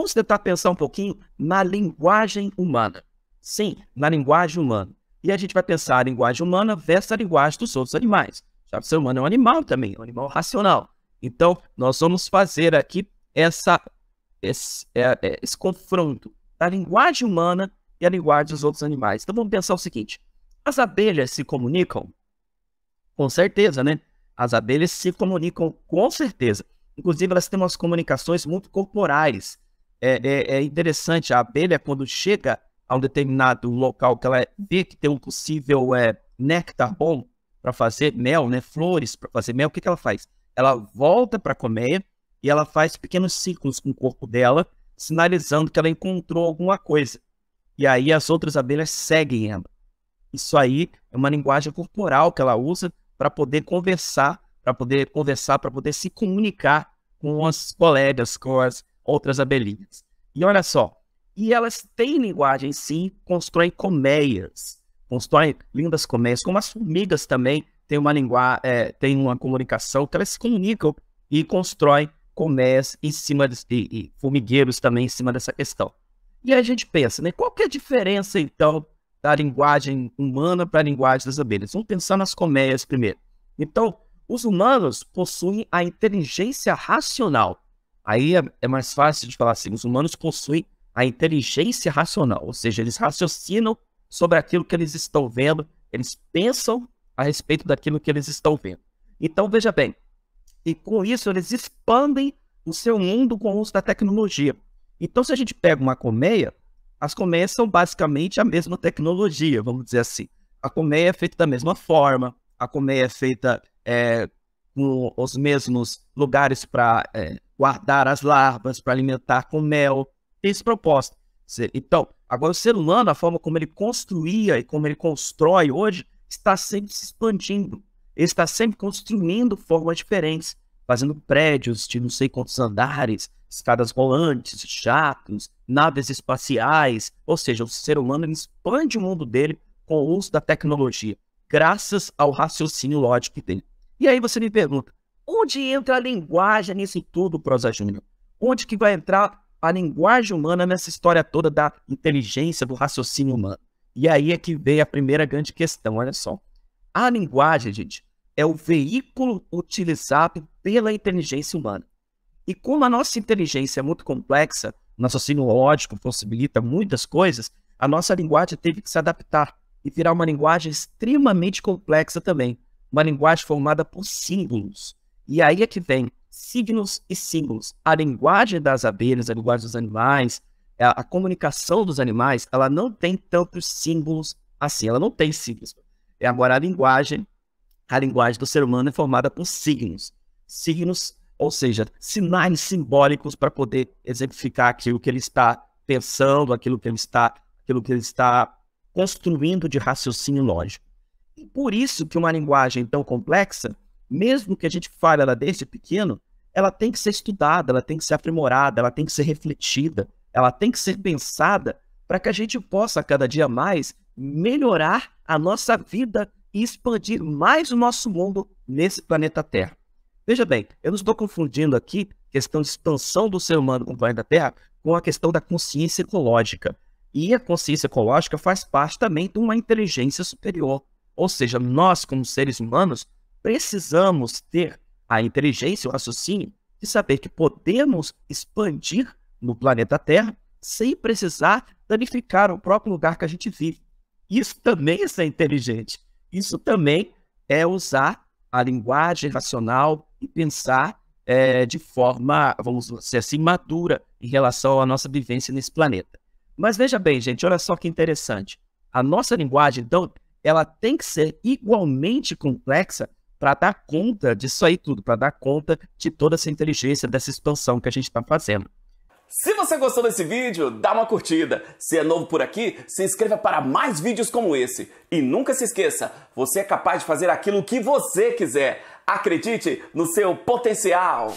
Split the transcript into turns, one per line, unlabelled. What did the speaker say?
Vamos tentar pensar um pouquinho na linguagem humana. Sim, na linguagem humana. E a gente vai pensar a linguagem humana versus a linguagem dos outros animais. Já O ser humano é um animal também, é um animal racional. Então, nós vamos fazer aqui essa, esse, é, é, esse confronto da linguagem humana e a linguagem dos outros animais. Então, vamos pensar o seguinte: as abelhas se comunicam? Com certeza, né? As abelhas se comunicam com certeza. Inclusive, elas têm umas comunicações muito corporais. É, é, é, interessante, a abelha, quando chega a um determinado local que ela é, vê que tem um possível é, néctar bom para fazer mel, né, flores para fazer mel, o que, que ela faz? Ela volta para a colmeia e ela faz pequenos círculos com o corpo dela, sinalizando que ela encontrou alguma coisa. E aí as outras abelhas seguem ela. Isso aí é uma linguagem corporal que ela usa para poder conversar, para poder conversar, para poder se comunicar com as colegas, com as, outras abelhinhas. E olha só, e elas têm linguagem sim, constroem colmeias, constroem lindas colmeias, como as formigas também têm uma linguagem, é, têm uma comunicação, que elas se comunicam e constroem colmeias em cima de, e, e formigueiros também em cima dessa questão. E a gente pensa, né, qual que é a diferença então da linguagem humana para a linguagem das abelhas? Vamos pensar nas colmeias primeiro. Então, os humanos possuem a inteligência racional, Aí é, é mais fácil de falar assim: os humanos possuem a inteligência racional, ou seja, eles raciocinam sobre aquilo que eles estão vendo, eles pensam a respeito daquilo que eles estão vendo. Então, veja bem, e com isso eles expandem o seu mundo com o uso da tecnologia. Então, se a gente pega uma colmeia, as colmeias são basicamente a mesma tecnologia, vamos dizer assim. A colmeia é feita da mesma forma, a colmeia é feita é, com os mesmos lugares para é, guardar as larvas, para alimentar com mel. Esse propósito. Então, agora o ser humano, a forma como ele construía e como ele constrói hoje, está sempre se expandindo. Ele está sempre construindo formas diferentes, fazendo prédios de não sei quantos andares, escadas rolantes, jatos, naves espaciais. Ou seja, o ser humano expande o mundo dele com o uso da tecnologia, graças ao raciocínio lógico dele. E aí você me pergunta, onde entra a linguagem nisso tudo, Prosa Júnior? Onde que vai entrar a linguagem humana nessa história toda da inteligência, do raciocínio humano? E aí é que veio a primeira grande questão, olha só. A linguagem, gente, é o veículo utilizado pela inteligência humana. E como a nossa inteligência é muito complexa, nosso raciocínio lógico possibilita muitas coisas, a nossa linguagem teve que se adaptar e virar uma linguagem extremamente complexa também uma linguagem formada por símbolos. E aí é que vem signos e símbolos. A linguagem das abelhas, a linguagem dos animais, a, a comunicação dos animais, ela não tem tantos símbolos assim, ela não tem signos. É agora a linguagem, a linguagem do ser humano é formada por signos. Signos, ou seja, sinais simbólicos para poder exemplificar aquilo que ele está pensando, aquilo que ele está, aquilo que ele está construindo de raciocínio lógico. E por isso que uma linguagem tão complexa, mesmo que a gente fale ela desde pequeno, ela tem que ser estudada, ela tem que ser aprimorada, ela tem que ser refletida, ela tem que ser pensada para que a gente possa cada dia mais melhorar a nossa vida e expandir mais o nosso mundo nesse planeta Terra. Veja bem, eu não estou confundindo aqui questão de expansão do ser humano com o planeta Terra com a questão da consciência ecológica. E a consciência ecológica faz parte também de uma inteligência superior, ou seja, nós, como seres humanos, precisamos ter a inteligência, o raciocínio, de saber que podemos expandir no planeta Terra sem precisar danificar o próprio lugar que a gente vive. Isso também é ser inteligente. Isso também é usar a linguagem racional e pensar é, de forma, vamos dizer assim, madura em relação à nossa vivência nesse planeta. Mas veja bem, gente, olha só que interessante. A nossa linguagem, então, ela tem que ser igualmente complexa para dar conta disso aí tudo, para dar conta de toda essa inteligência, dessa expansão que a gente está fazendo. Se você gostou desse vídeo, dá uma curtida. Se é novo por aqui, se inscreva para mais vídeos como esse. E nunca se esqueça, você é capaz de fazer aquilo que você quiser. Acredite no seu potencial.